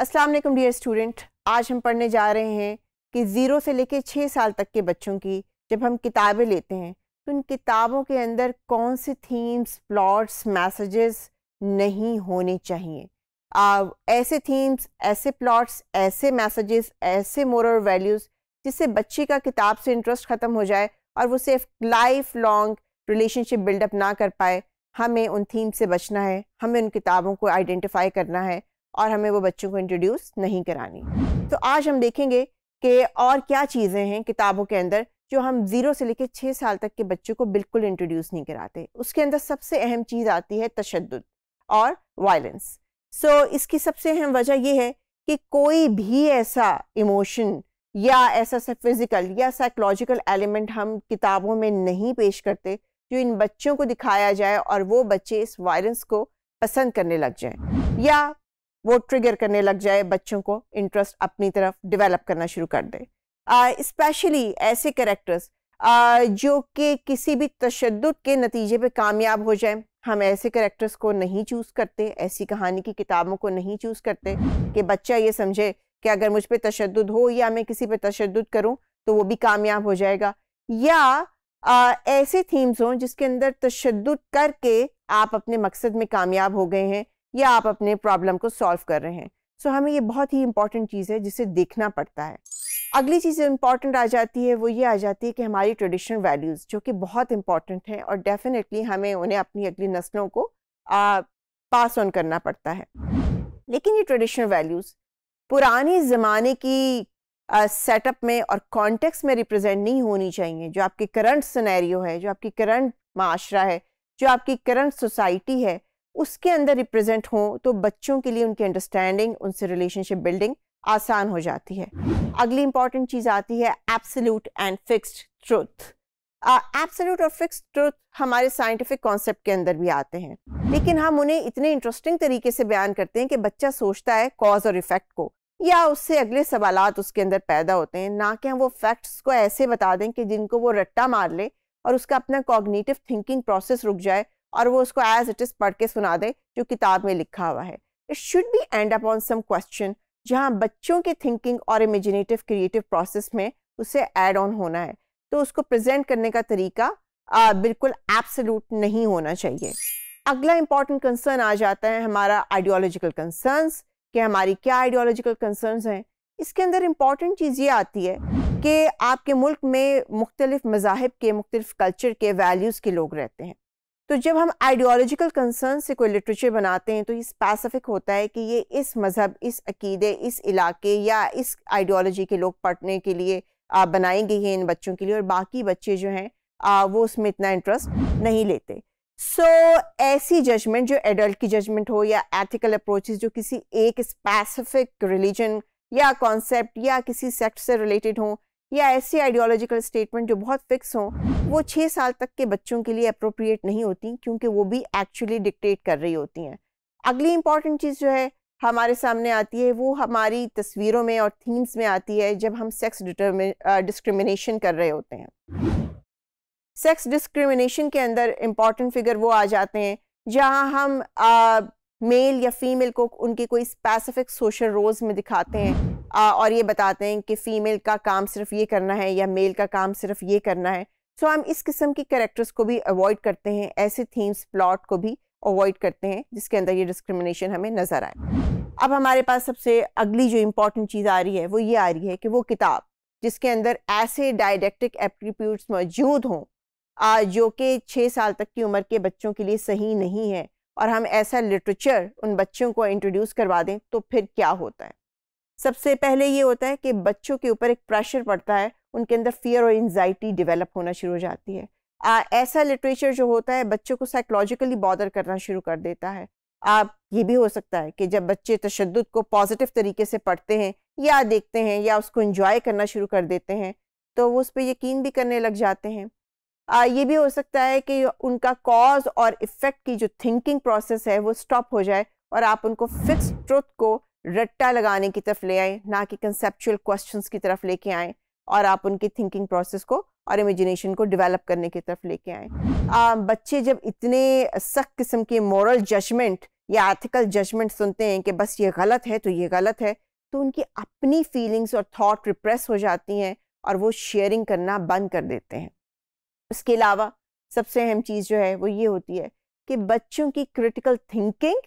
अस्सलाम वालेकुम dear student आज हम पढ़ने जा रहे हैं कि ज़ीरो से लेकर छः साल तक के बच्चों की जब हम किताबें लेते हैं तो उन किताबों के अंदर कौन से थीम्स प्लॉट्स मैसेजेस नहीं होने चाहिए आ, ऐसे थीम्स ऐसे प्लॉट्स ऐसे मैसेजेस ऐसे मोरल वैल्यूज़ जिससे बच्चे का किताब से इंटरेस्ट ख़त्म हो जाए और वो सिर्फ लाइफ लॉन्ग रिलेशनशिप बिल्डअप ना कर पाए हमें उन थीम से बचना है हमें उन किताबों को आइडेंटिफाई करना है और हमें वो बच्चों को इंट्रोड्यूस नहीं करानी तो आज हम देखेंगे कि और क्या चीज़ें हैं किताबों के अंदर जो हम ज़ीरो से लेकर छः साल तक के बच्चों को बिल्कुल इंट्रोड्यूस नहीं कराते उसके अंदर सबसे अहम चीज़ आती है तशद और वायलेंस सो so, इसकी सबसे अहम वजह यह है कि कोई भी ऐसा इमोशन या ऐसा सा फिज़िकल या साइकोलॉजिकल एलिमेंट हम किताबों में नहीं पेश करते जो इन बच्चों को दिखाया जाए और वो बच्चे इस वायलेंस को पसंद करने लग जाएं या वो ट्रिगर करने लग जाए बच्चों को इंटरेस्ट अपनी तरफ डेवलप करना शुरू कर दे स्पेशली uh, ऐसे करेक्टर्स uh, जो कि किसी भी तशद के नतीजे पे कामयाब हो जाए हम ऐसे करेक्टर्स को नहीं चूज़ करते ऐसी कहानी की किताबों को नहीं चूज़ करते कि बच्चा ये समझे कि अगर मुझ पर तशद हो या मैं किसी पर तशद करूँ तो वो भी कामयाब हो जाएगा या आ, ऐसे थीम्स हों जिसके अंदर तशद करके आप अपने मकसद में कामयाब हो गए हैं या आप अपने प्रॉब्लम को सॉल्व कर रहे हैं सो so, हमें ये बहुत ही इंपॉर्टेंट चीज़ है जिसे देखना पड़ता है अगली चीज़ इंपॉर्टेंट आ जाती है वो ये आ जाती है कि हमारी ट्रेडिशनल वैल्यूज़ जो कि बहुत इंपॉर्टेंट हैं और डेफिनेटली हमें उन्हें अपनी अगली नस्लों को आ, पास ऑन करना पड़ता है लेकिन ये ट्रेडिशनल वैल्यूज़ पुराने ज़माने की सेटअप में और कॉन्टेक्स्ट में रिप्रेजेंट नहीं होनी चाहिए जो आपकी करंट सिनेरियो है जो आपकी करंट माशरा है जो आपकी करंट सोसाइटी है उसके अंदर रिप्रेजेंट हों तो बच्चों के लिए उनकी अंडरस्टैंडिंग उनसे रिलेशनशिप बिल्डिंग आसान हो जाती है अगली इंपॉर्टेंट चीज़ आती है absolute and fixed truth absolute और फिक्स्ड ट्रुथ हमारे साइंटिफिक कॉन्सेप्ट के अंदर भी आते हैं लेकिन हम उन्हें इतने इंटरेस्टिंग तरीके से बयान करते हैं कि बच्चा सोचता है कॉज और इफेक्ट को या उससे अगले सवाल उसके अंदर पैदा होते हैं ना कि हम वो फैक्ट्स को ऐसे बता दें कि जिनको वो रट्टा मार ले और उसका अपना कॉग्निटिव थिंकिंग प्रोसेस रुक जाए और वो उसको एज इट इज़ पढ़ के सुना दे जो किताब में लिखा हुआ है it should be end up on some question जहाँ बच्चों के थिंकिंग और इमेजिनेटिव क्रिएटिव प्रोसेस में उसे एड ऑन होना है तो उसको प्रेजेंट करने का तरीका आ, बिल्कुल एब्सलूट नहीं होना चाहिए अगला इंपॉर्टेंट कंसर्न आ जाता है हमारा आइडियोलॉजिकल कंसर्न्स कि हमारी क्या आइडियोलॉजिकल कंसर्न्स हैं इसके अंदर इम्पॉर्टेंट चीज़ ये आती है कि आपके मुल्क में मुख्तलिफ मजाहब के मुख्तलिफ कल्चर के वैल्यूज़ के लोग रहते हैं तो जब हम आइडियोलॉजिकल कंसर्न से कोई लिटरेचर बनाते हैं तो ये स्पेसिफिक होता है कि ये इस मज़हब इस अकीदे इस इलाके या इस आइडियोलॉजी के लोग पढ़ने के लिए बनाई गई हैं इन बच्चों के लिए और बाकी बच्चे जो हैं वो उसमें इतना इंटरेस्ट नहीं लेते सो so, ऐसी जजमेंट जो एडल्ट की जजमेंट हो या एथिकल अप्रोचेस जो किसी एक स्पेसिफिक रिलीजन या कॉन्सेप्ट या किसी सेक्ट से रिलेटेड हों या ऐसी आइडियोलॉजिकल स्टेटमेंट जो बहुत फिक्स हों वो छः साल तक के बच्चों के लिए अप्रोप्रिएट नहीं होती क्योंकि वो भी एक्चुअली डिक्टेट कर रही होती हैं अगली इंपॉर्टेंट चीज़ जो है हमारे सामने आती है वो हमारी तस्वीरों में और थीम्स में आती है जब हम सेक्स डिस्क्रिमिनेशन कर रहे होते हैं सेक्स डिस्क्रिमिनेशन के अंदर इम्पॉर्टेंट फिगर वो आ जाते हैं जहाँ हम मेल या फीमेल को उनके कोई स्पेसिफिक सोशल रोल्स में दिखाते हैं आ, और ये बताते हैं कि फ़ीमेल का काम सिर्फ ये करना है या मेल का काम सिर्फ ये करना है सो so, हम इस किस्म के करेक्टर्स को भी अवॉइड करते हैं ऐसे थीम्स प्लॉट को भी अवॉइड करते हैं जिसके अंदर ये डिस्क्रिमिनेशन हमें नज़र आए अब हमारे पास सबसे अगली जो इम्पॉर्टेंट चीज़ आ रही है वो ये आ रही है कि वो किताब जिसके अंदर ऐसे डायडेक्टिक एप्टीट्यूड्स मौजूद हों जो कि छः साल तक की उम्र के बच्चों के लिए सही नहीं है और हम ऐसा लिटरेचर उन बच्चों को इंट्रोड्यूस करवा दें तो फिर क्या होता है सबसे पहले ये होता है कि बच्चों के ऊपर एक प्रेशर पड़ता है उनके अंदर फियर और एनजाइटी डेवलप होना शुरू हो जाती है आ, ऐसा लिटरेचर जो होता है बच्चों को साइकोलॉजिकली बॉदर करना शुरू कर देता है आप ये भी हो सकता है कि जब बच्चे तशद को पॉजिटिव तरीके से पढ़ते हैं या देखते हैं या उसको इंजॉय करना शुरू कर देते हैं तो वो उस पर यकीन भी करने लग जाते हैं आ, ये भी हो सकता है कि उनका कॉज और इफ़ेक्ट की जो थिंकिंग प्रोसेस है वो स्टॉप हो जाए और आप उनको फिक्स ट्रुथ को रट्टा लगाने की तरफ ले आए ना कि कंसेप्चुअल क्वेश्चंस की तरफ लेके आए और आप उनकी थिंकिंग प्रोसेस को और इमेजिनेशन को डेवलप करने की तरफ लेके आए बच्चे जब इतने सख्त किस्म के मॉरल जजमेंट या एथिकल जजमेंट सुनते हैं कि बस ये गलत है तो ये गलत है तो उनकी अपनी फीलिंग्स और थॉट रिप्रेस हो जाती हैं और वो शेयरिंग करना बंद कर देते हैं उसके अलावा सबसे अहम चीज़ जो है वो ये होती है कि बच्चों की क्रिटिकल थिंकिंग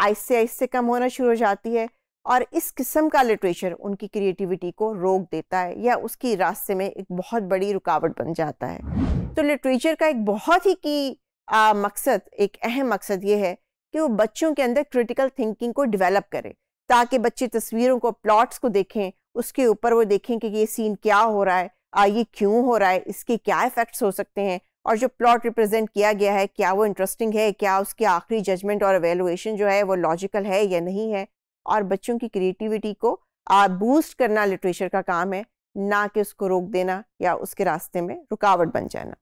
आहिस्ते आहिस्ते कम होना शुरू हो जाती है और इस किस्म का लिटरेचर उनकी क्रिएटिविटी को रोक देता है या उसकी रास्ते में एक बहुत बड़ी रुकावट बन जाता है तो लिटरेचर का एक बहुत ही की आ, मकसद एक अहम मकसद ये है कि वो बच्चों के अंदर क्रिटिकल थिंकिंग को डेवलप करे ताकि बच्चे तस्वीरों को प्लॉट्स को देखें उसके ऊपर वो देखें कि ये सीन क्या हो रहा है आ, ये क्यों हो रहा है इसके क्या इफ़ेक्ट्स हो सकते हैं और जो प्लॉट रिप्रेजेंट किया गया है क्या वो इंटरेस्टिंग है क्या उसके आखिरी जजमेंट और अवेलुएशन जो है वो लॉजिकल है या नहीं है और बच्चों की क्रिएटिविटी को बूस्ट करना लिटरेचर का काम है ना कि उसको रोक देना या उसके रास्ते में रुकावट बन जाना